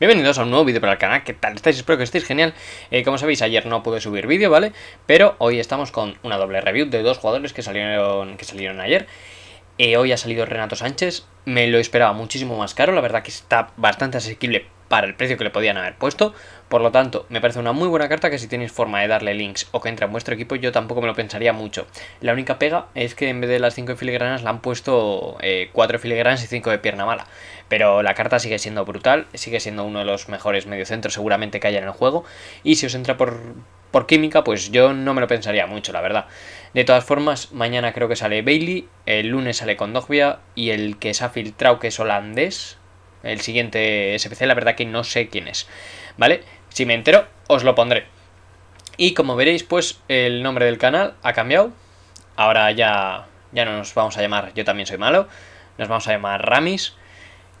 Bienvenidos a un nuevo vídeo para el canal, ¿qué tal estáis? Espero que estéis genial. Eh, como sabéis, ayer no pude subir vídeo, ¿vale? Pero hoy estamos con una doble review de dos jugadores que salieron, que salieron ayer. Eh, hoy ha salido Renato Sánchez, me lo esperaba muchísimo más caro, la verdad que está bastante asequible para el precio que le podían haber puesto. Por lo tanto, me parece una muy buena carta que si tenéis forma de darle links o que entra en vuestro equipo, yo tampoco me lo pensaría mucho. La única pega es que en vez de las 5 filigranas la han puesto 4 eh, filigranas y 5 de pierna mala. Pero la carta sigue siendo brutal, sigue siendo uno de los mejores mediocentros seguramente que haya en el juego. Y si os entra por, por química, pues yo no me lo pensaría mucho, la verdad. De todas formas, mañana creo que sale Bailey, el lunes sale Condogbia y el que se ha filtrado que es holandés, el siguiente SPC, la verdad que no sé quién es, ¿vale? Si me entero, os lo pondré. Y como veréis, pues el nombre del canal ha cambiado. Ahora ya, ya no nos vamos a llamar Yo también soy malo. Nos vamos a llamar Ramis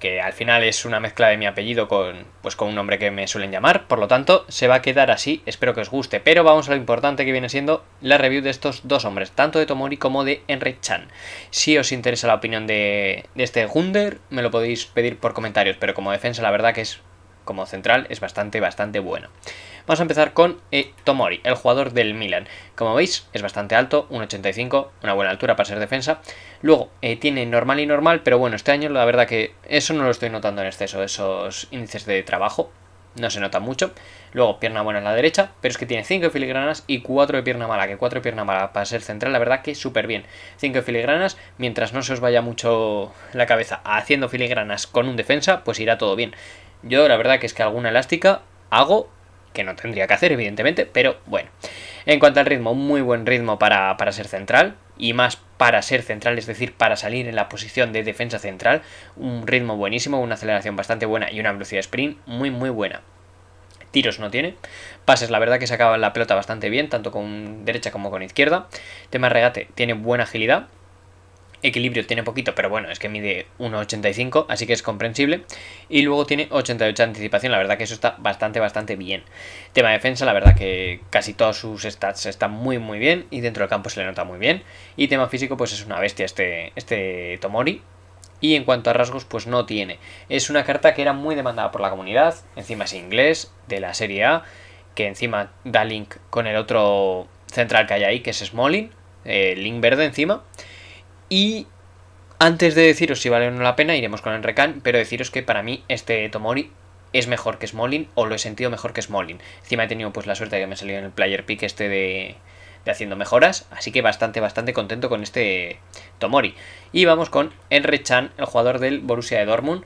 que al final es una mezcla de mi apellido con, pues, con un nombre que me suelen llamar, por lo tanto se va a quedar así, espero que os guste, pero vamos a lo importante que viene siendo la review de estos dos hombres, tanto de Tomori como de Henry Chan. Si os interesa la opinión de, este Gunder, me lo podéis pedir por comentarios, pero como defensa la verdad que es como central es bastante, bastante bueno. Vamos a empezar con eh, Tomori, el jugador del Milan. Como veis, es bastante alto, 1,85, una buena altura para ser defensa. Luego, eh, tiene normal y normal, pero bueno, este año la verdad que eso no lo estoy notando en exceso, esos índices de trabajo. No se nota mucho. Luego, pierna buena en la derecha, pero es que tiene 5 filigranas y 4 de pierna mala, que 4 de pierna mala para ser central, la verdad que súper bien. 5 filigranas, mientras no se os vaya mucho la cabeza haciendo filigranas con un defensa, pues irá todo bien. Yo la verdad que es que alguna elástica hago, que no tendría que hacer evidentemente, pero bueno. En cuanto al ritmo, muy buen ritmo para, ser central y más para ser central, es decir, para salir en la posición de defensa central. Un ritmo buenísimo, una aceleración bastante buena y una velocidad sprint muy muy buena tiros no tiene. Pases, la verdad que sacaba la pelota bastante bien, tanto con derecha como con izquierda. Tema regate, tiene buena agilidad. Equilibrio tiene poquito, pero bueno, es que mide 1,85, así que es comprensible. Y luego tiene 88 de anticipación, la verdad que eso está bastante, bastante bien. Tema de defensa, la verdad que casi todos sus stats están muy, muy bien y dentro del campo se le nota muy bien. Y tema físico, pues es una bestia este, este Tomori. Y en cuanto a rasgos, pues no tiene. Es una carta que era muy demandada por la comunidad, encima es inglés, de la serie A, que encima da link con el otro central que hay ahí, que es Smalling. Eh, link verde encima. Y antes de deciros si vale o no la pena, iremos con el pero deciros que para mí este Tomori es mejor que Smolin o lo he sentido mejor que Smolin. Encima he tenido pues la suerte de que me salió en el player pick este de, de haciendo mejoras, así que bastante, bastante contento con este Tomori. Y vamos con Enrechan, el jugador del Borussia de Dortmund,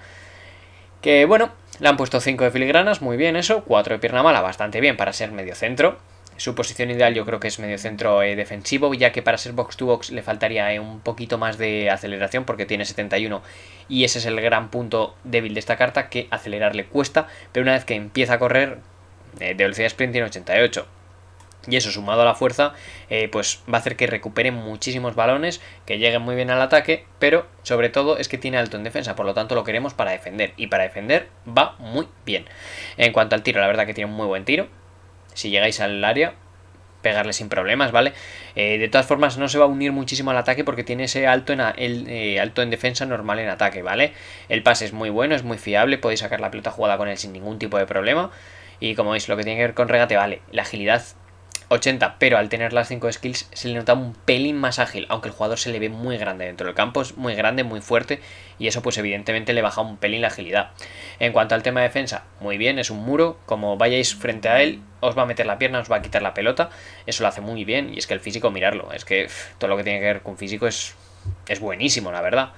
que bueno, le han puesto 5 de filigranas, muy bien eso, 4 de pierna mala, bastante bien para ser medio centro. Su posición ideal yo creo que es medio centro eh, defensivo, ya que para ser box to box le faltaría eh, un poquito más de aceleración porque tiene 71 y ese es el gran punto débil de esta carta que acelerar le cuesta, pero una vez que empieza a correr eh, de velocidad sprint tiene 88. Y eso sumado a la fuerza, pues va a hacer que recupere muchísimos balones, que lleguen muy bien al ataque, pero sobre todo es que tiene alto en defensa, por lo tanto lo queremos para defender. Y para defender va muy bien. En cuanto al tiro, la verdad que tiene un muy buen tiro, si llegáis al área, pegarle sin problemas, ¿vale? Eh, de todas formas, no se va a unir muchísimo al ataque porque tiene ese alto en, el, eh, alto en defensa, normal en ataque, ¿vale? El pase es muy bueno, es muy fiable, podéis sacar la pelota jugada con él sin ningún tipo de problema. Y como veis, lo que tiene que ver con regate, vale, la agilidad 80, pero al tener las 5 skills se le nota un pelín más ágil, aunque el jugador se le ve muy grande dentro del campo, es muy grande, muy fuerte, y eso pues evidentemente le baja un pelín la agilidad. En cuanto al tema de defensa, muy bien, es un muro, como vayáis frente a él, os va a meter la pierna, os va a quitar la pelota, eso lo hace muy bien, y es que el físico, mirarlo, es que todo lo que tiene que ver con físico es, es buenísimo, la verdad.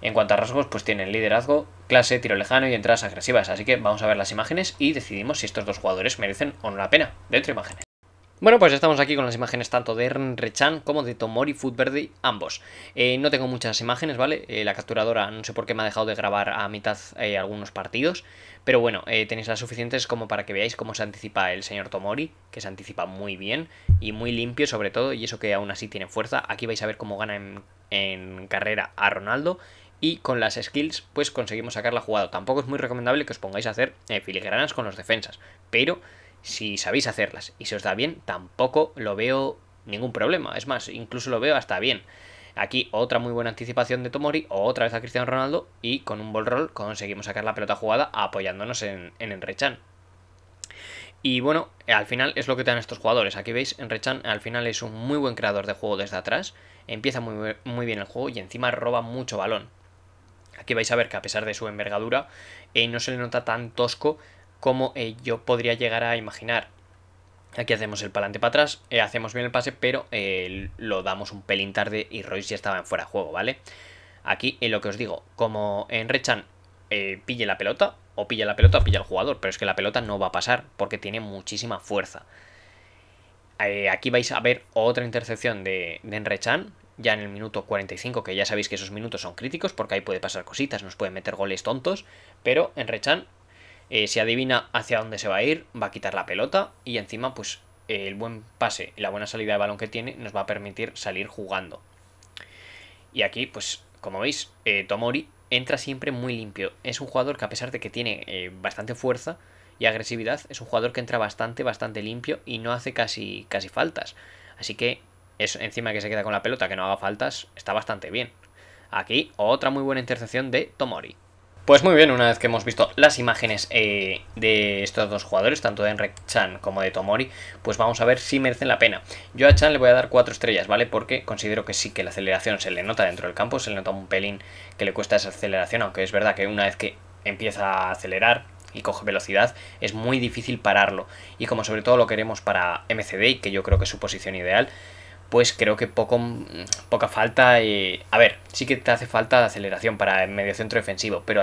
En cuanto a rasgos, pues tiene liderazgo, clase, tiro lejano y entradas agresivas, así que vamos a ver las imágenes y decidimos si estos dos jugadores merecen o no la pena. Dentro imágenes. Bueno, pues estamos aquí con las imágenes tanto de Ern Rechan como de Tomori Footverdi, ambos. Eh, no tengo muchas imágenes, ¿vale? Eh, la capturadora no sé por qué me ha dejado de grabar a mitad eh, algunos partidos, pero bueno, tenéis las suficientes como para que veáis cómo se anticipa el señor Tomori, que se anticipa muy bien y muy limpio sobre todo, y eso que aún así tiene fuerza. Aquí vais a ver cómo gana en, carrera a Ronaldo y con las skills pues conseguimos sacar la jugada. Tampoco es muy recomendable que os pongáis a hacer filigranas con los defensas, pero si sabéis hacerlas y se os da bien, tampoco lo veo ningún problema. Es más, incluso lo veo hasta bien. Aquí otra muy buena anticipación de Tomori, otra vez a Cristiano Ronaldo y con un ball roll conseguimos sacar la pelota jugada apoyándonos en, Enrechan. Y bueno, al final es lo que te dan estos jugadores. Aquí veis, Enrechan al final es un muy buen creador de juego desde atrás, empieza muy, muy bien el juego y encima roba mucho balón. Aquí vais a ver que a pesar de su envergadura, eh, no se le nota tan tosco como eh, yo podría llegar a imaginar. Aquí hacemos el palante para atrás, eh, hacemos bien el pase, pero eh, lo damos un pelín tarde y Royce ya estaba en fuera de juego, ¿vale? Aquí lo que os digo, como en pille la pelota, o pilla la pelota o pilla el jugador, pero es que la pelota no va a pasar porque tiene muchísima fuerza. aquí vais a ver otra intercepción de, de Enrechan, ya en el minuto 45, que ya sabéis que esos minutos son críticos porque ahí puede pasar cositas, nos pueden meter goles tontos, pero Enrechan se eh, si adivina hacia dónde se va a ir, va a quitar la pelota y encima pues el buen pase y la buena salida de balón que tiene nos va a permitir salir jugando. Y aquí pues como veis, eh, Tomori entra siempre muy limpio. Es un jugador que a pesar de que tiene eh, bastante fuerza y agresividad, es un jugador que entra bastante, bastante limpio y no hace casi, casi faltas. Así que es encima que se queda con la pelota, que no haga faltas, está bastante bien. Aquí otra muy buena intercepción de Tomori. Pues muy bien, una vez que hemos visto las imágenes eh, de estos dos jugadores, tanto de Enric Chan como de Tomori, pues vamos a ver si merecen la pena. Yo a Chan le voy a dar 4 estrellas, ¿vale? Porque considero que sí que la aceleración se le nota dentro del campo, se le nota un pelín que le cuesta esa aceleración, aunque es verdad que una vez que empieza a acelerar y coge velocidad, es muy difícil pararlo. Y como sobre todo lo queremos para MCD, que yo creo que es su posición ideal, pues creo que poco, mm, poca falta. a ver, sí que te hace falta aceleración para el medio centro defensivo, pero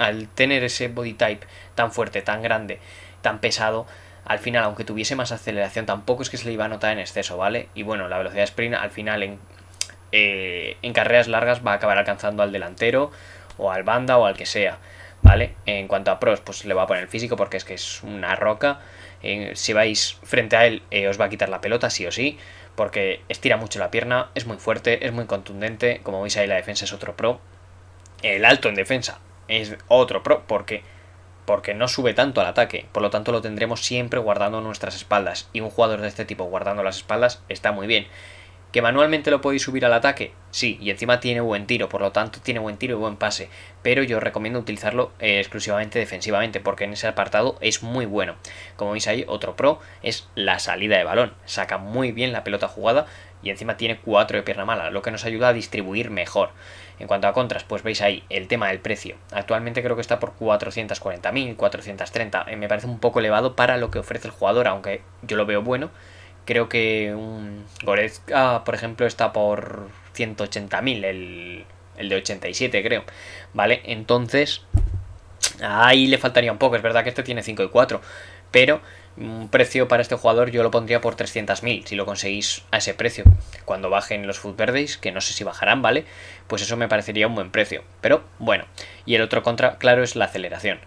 al, tener ese body type tan fuerte, tan grande, tan pesado, al final, aunque tuviese más aceleración, tampoco es que se le iba a notar en exceso, ¿vale? Y bueno, la velocidad sprint al final eh, en, carreras largas va a acabar alcanzando al delantero o al banda o al que sea, ¿vale? En cuanto a pros, pues le va a poner el físico porque es que es una roca. si vais frente a él, eh, os va a quitar la pelota, sí o sí porque estira mucho la pierna, es muy fuerte, es muy contundente, como veis ahí la defensa es otro pro. El alto en defensa es otro pro porque porque no sube tanto al ataque, por lo tanto lo tendremos siempre guardando nuestras espaldas y un jugador de este tipo guardando las espaldas está muy bien. ¿Que manualmente lo podéis subir al ataque? Sí, y encima tiene buen tiro, por lo tanto tiene buen tiro y buen pase. Pero yo recomiendo utilizarlo eh, exclusivamente defensivamente, porque en ese apartado es muy bueno. Como veis ahí, otro pro es la salida de balón. Saca muy bien la pelota jugada y encima tiene 4 de pierna mala, lo que nos ayuda a distribuir mejor. En cuanto a contras, pues veis ahí el tema del precio. Actualmente creo que está por 440.000, 430. Eh, me parece un poco elevado para lo que ofrece el jugador, aunque yo lo veo bueno Creo que un Goretzka, por ejemplo, está por 180.000, el, el de 87 creo, ¿vale? Entonces, ahí le faltaría un poco, es verdad que este tiene 5 y 4, pero un precio para este jugador yo lo pondría por 300.000, si lo conseguís a ese precio. Cuando bajen los Food Verdes, que no sé si bajarán, ¿vale? Pues eso me parecería un buen precio. Pero bueno, y el otro contra, claro, es la aceleración.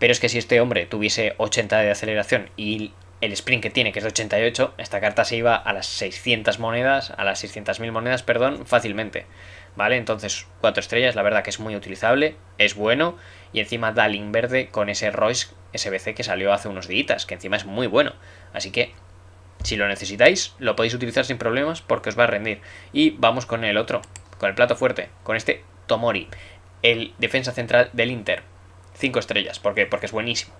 Pero es que si este hombre tuviese 80 de aceleración y el sprint que tiene, que es 88, esta carta se iba a las 600 monedas, a las 600.000 monedas, perdón, fácilmente. ¿Vale? Entonces, 4 estrellas, la verdad que es muy utilizable, es bueno, y encima da link verde con ese Royce SBC que salió hace unos días, que encima es muy bueno. Así que, si lo necesitáis, lo podéis utilizar sin problemas porque os va a rendir. Y vamos con el otro, con el plato fuerte, con este Tomori, el defensa central del Inter. 5 estrellas, ¿por qué? Porque es buenísimo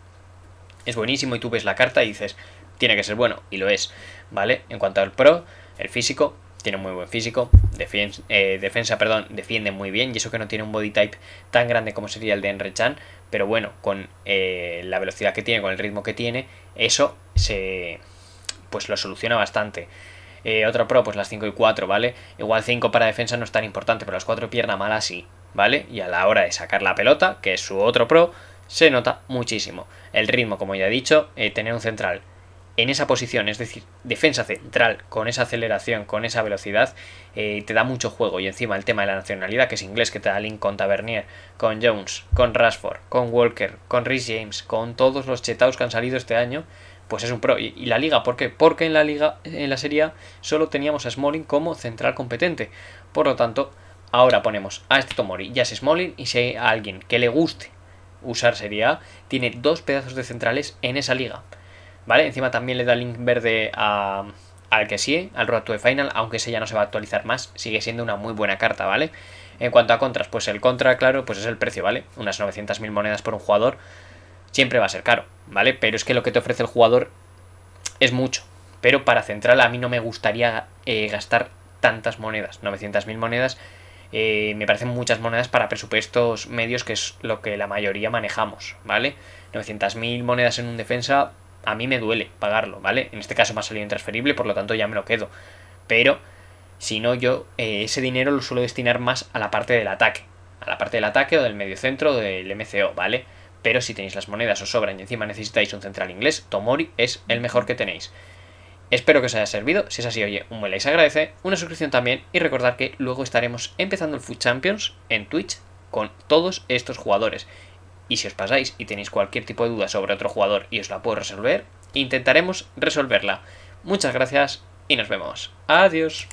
es buenísimo y tú ves la carta y dices, tiene que ser bueno y lo es, ¿vale? En cuanto al pro, el físico, tiene muy buen físico, defensa, eh, defensa, perdón, defiende muy bien, y eso que no tiene un body type tan grande como sería el de Enrechan, pero bueno, con eh, la velocidad que tiene, con el ritmo que tiene, eso se pues lo soluciona bastante. Eh, otro pro, pues las 5 y 4, ¿vale? Igual 5 para defensa no es tan importante, pero las 4 pierna mala sí, ¿vale? Y a la hora de sacar la pelota, que es su otro pro, se nota muchísimo. El ritmo, como ya he dicho, tener un central en esa posición, es decir, defensa central, con esa aceleración, con esa velocidad, eh, te da mucho juego. Y encima el tema de la nacionalidad, que es inglés, que te da Link con Tavernier, con Jones, con Rashford, con Walker, con Rhys James, con todos los chetaos que han salido este año, pues es un pro. Y, la liga, ¿por qué? Porque en la liga, en la Serie A, solo teníamos a Smalling como central competente. Por lo tanto, ahora ponemos a este Tomori, ya es Smalling, y si hay alguien que le guste usar Serie A, tiene dos pedazos de centrales en esa liga. ¿vale? Encima también le da link verde al que sí, al Road to Final, aunque ese ya no se va a actualizar más, sigue siendo una muy buena carta, ¿vale? En cuanto a contras, pues el contra, claro, pues es el precio, ¿vale? Unas 900.000 monedas por un jugador siempre va a ser caro, ¿vale? Pero es que lo que te ofrece el jugador es mucho. Pero para central a mí no me gustaría eh, gastar tantas monedas. 900.000 monedas eh, me parecen muchas monedas para presupuestos medios, que es lo que la mayoría manejamos, ¿vale? 900.000 monedas en un defensa a mí me duele pagarlo, ¿vale? En este caso me ha salido intransferible, por lo tanto ya me lo quedo. Pero si no, yo eh, ese dinero lo suelo destinar más a la parte del ataque, a la parte del ataque o del mediocentro o del MCO, ¿vale? Pero si tenéis las monedas o sobran y encima necesitáis un central inglés, Tomori es el mejor que tenéis. Espero que os haya servido. Si es así, oye, un buen like se agradece, una suscripción también y recordad que luego estaremos empezando el Food Champions en Twitch con todos estos jugadores. Y si os pasáis y tenéis cualquier tipo de duda sobre otro jugador y os la puedo resolver, intentaremos resolverla. Muchas gracias y nos vemos. Adiós.